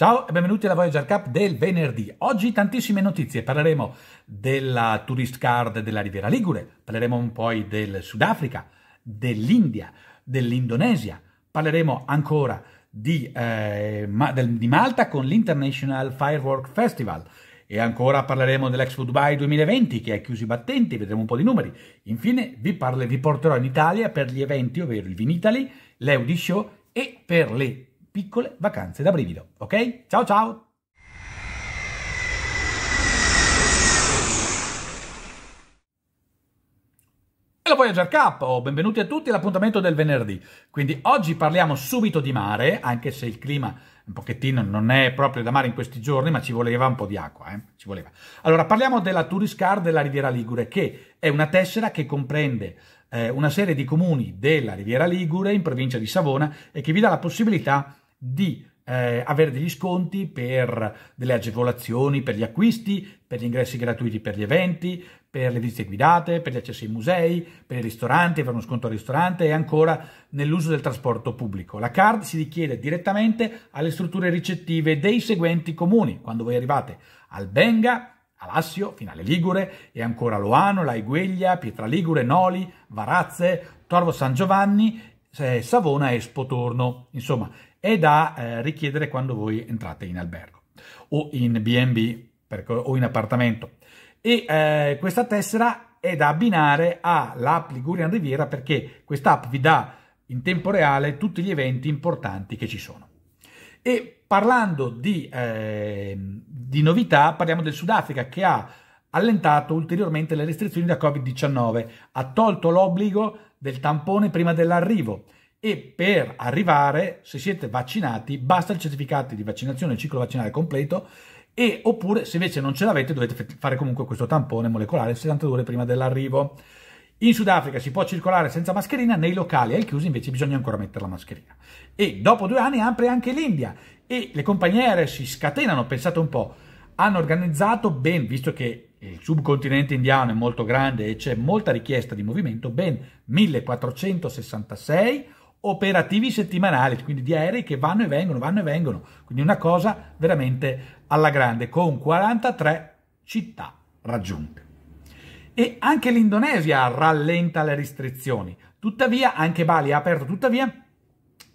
Ciao e benvenuti alla Voyager Cup del venerdì. Oggi tantissime notizie, parleremo della tourist card della Riviera Ligure, parleremo un po' del Sudafrica, dell'India, dell'Indonesia, parleremo ancora di, eh, di Malta con l'International Firework Festival, e ancora parleremo dell'Expo Dubai 2020 che è chiuso i battenti, vedremo un po' di numeri. Infine vi, parlo, vi porterò in Italia per gli eventi, ovvero il Vinitaly, l'Eudi Show e per le piccole vacanze da brivido, ok? Ciao ciao! Hello Voyager Cup, oh, benvenuti a tutti all'appuntamento del venerdì. Quindi oggi parliamo subito di mare, anche se il clima un pochettino non è proprio da mare in questi giorni, ma ci voleva un po' di acqua, eh? ci voleva. Allora, parliamo della Turiscar della Riviera Ligure, che è una tessera che comprende eh, una serie di comuni della Riviera Ligure in provincia di Savona e che vi dà la possibilità di eh, avere degli sconti per delle agevolazioni per gli acquisti, per gli ingressi gratuiti per gli eventi, per le visite guidate, per gli accessi ai musei, per i ristoranti, per uno sconto al ristorante e ancora nell'uso del trasporto pubblico. La card si richiede direttamente alle strutture ricettive dei seguenti comuni. Quando voi arrivate al Benga, Alassio, Finale Ligure e ancora Loano, Laigueglia, Pietra Ligure, Noli, Varazze, Torvo San Giovanni eh, Savona e Spotorno. Insomma, è da eh, richiedere quando voi entrate in albergo o in B&B o in appartamento. E eh, questa tessera è da abbinare all'app Ligurian Riviera perché questa app vi dà in tempo reale tutti gli eventi importanti che ci sono. E parlando di, eh, di novità, parliamo del Sudafrica che ha allentato ulteriormente le restrizioni da Covid-19, ha tolto l'obbligo del tampone prima dell'arrivo, e per arrivare, se siete vaccinati, basta il certificato di vaccinazione, il ciclo vaccinale completo e oppure se invece non ce l'avete dovete fare comunque questo tampone molecolare 72 ore prima dell'arrivo. In Sudafrica si può circolare senza mascherina, nei locali ai chiusi invece bisogna ancora mettere la mascherina. E dopo due anni apre anche l'India e le compagnie aeree si scatenano, pensate un po', hanno organizzato ben, visto che il subcontinente indiano è molto grande e c'è molta richiesta di movimento, ben 1466 operativi settimanali, quindi di aerei che vanno e vengono, vanno e vengono, quindi una cosa veramente alla grande, con 43 città raggiunte. E anche l'Indonesia rallenta le restrizioni, tuttavia anche Bali ha aperto, tuttavia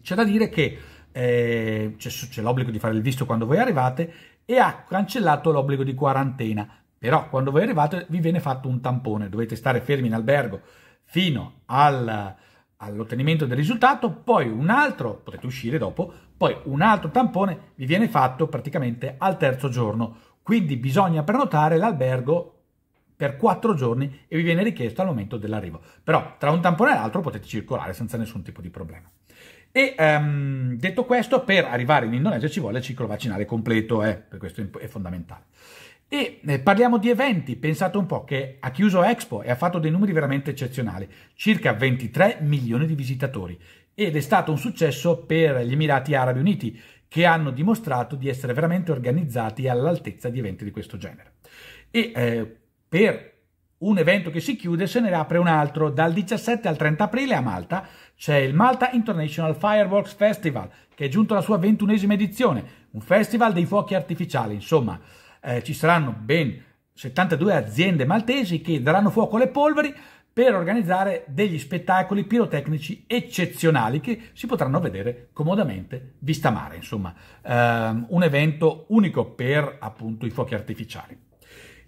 c'è da dire che eh, c'è l'obbligo di fare il visto quando voi arrivate e ha cancellato l'obbligo di quarantena, però quando voi arrivate vi viene fatto un tampone, dovete stare fermi in albergo fino al all'ottenimento del risultato, poi un altro, potete uscire dopo, poi un altro tampone vi viene fatto praticamente al terzo giorno. Quindi bisogna prenotare l'albergo per quattro giorni e vi viene richiesto al momento dell'arrivo. Però tra un tampone e l'altro potete circolare senza nessun tipo di problema. E um, detto questo, per arrivare in Indonesia ci vuole il ciclo vaccinale completo, eh, per questo è fondamentale. E eh, parliamo di eventi, pensate un po' che ha chiuso Expo e ha fatto dei numeri veramente eccezionali, circa 23 milioni di visitatori ed è stato un successo per gli Emirati Arabi Uniti che hanno dimostrato di essere veramente organizzati all'altezza di eventi di questo genere. E eh, per un evento che si chiude se ne apre un altro. Dal 17 al 30 aprile a Malta c'è il Malta International Fireworks Festival, che è giunto alla sua ventunesima edizione, un festival dei fuochi artificiali, insomma eh, ci saranno ben 72 aziende maltesi che daranno fuoco alle polveri per organizzare degli spettacoli pirotecnici eccezionali che si potranno vedere comodamente vista mare, insomma, ehm, un evento unico per appunto i fuochi artificiali.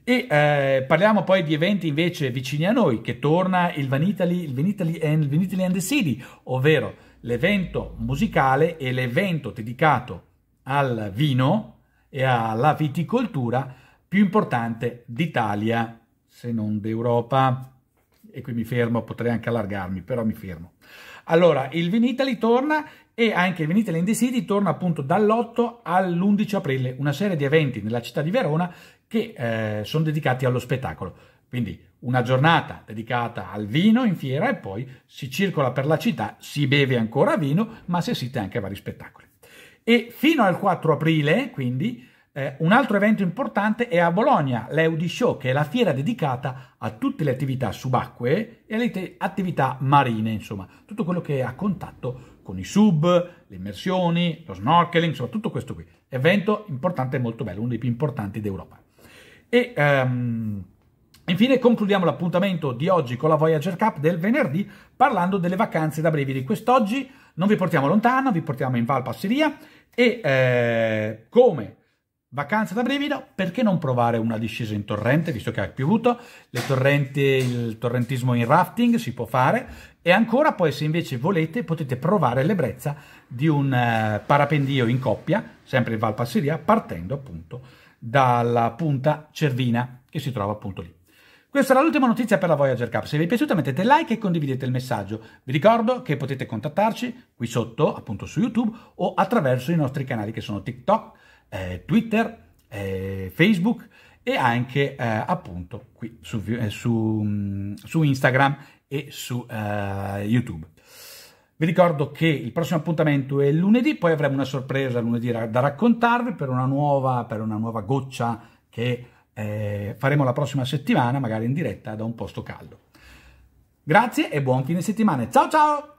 E eh, parliamo poi di eventi invece vicini a noi, che torna il Vanitaly, il Vanitaly, and, il and the City, ovvero l'evento musicale e l'evento dedicato al vino, e alla viticoltura più importante d'Italia, se non d'Europa. E qui mi fermo, potrei anche allargarmi, però mi fermo. Allora, il Vinitaly torna e anche il Vinitaly in the City torna appunto dall'8 all'11 aprile, una serie di eventi nella città di Verona che eh, sono dedicati allo spettacolo. Quindi una giornata dedicata al vino in fiera e poi si circola per la città, si beve ancora vino, ma si assiste anche a vari spettacoli. E fino al 4 aprile, quindi, eh, un altro evento importante è a Bologna, l'Eudi Show, che è la fiera dedicata a tutte le attività subacquee e alle attività marine, insomma, tutto quello che è a contatto con i sub, le immersioni, lo snorkeling, insomma, tutto questo qui. Evento importante e molto bello, uno dei più importanti d'Europa. E... Um, Infine concludiamo l'appuntamento di oggi con la Voyager Cup del venerdì parlando delle vacanze da brevi di quest'oggi. Non vi portiamo lontano, vi portiamo in Val Passeria e eh, come vacanza da brivido, perché non provare una discesa in torrente, visto che ha piovuto, torrenti, il torrentismo in rafting si può fare, e ancora poi se invece volete potete provare l'ebbrezza di un eh, parapendio in coppia, sempre in Val Passeria, partendo appunto dalla punta Cervina, che si trova appunto lì. Questa era l'ultima notizia per la Voyager Cup. Se vi è piaciuta mettete like e condividete il messaggio. Vi ricordo che potete contattarci qui sotto, appunto su YouTube, o attraverso i nostri canali che sono TikTok, eh, Twitter, eh, Facebook e anche eh, appunto qui su, eh, su, mm, su, Instagram e su eh, YouTube. Vi ricordo che il prossimo appuntamento è lunedì, poi avremo una sorpresa lunedì da raccontarvi per una nuova, per una nuova goccia che eh, faremo la prossima settimana, magari in diretta da un posto caldo. Grazie e buon fine settimana. Ciao ciao!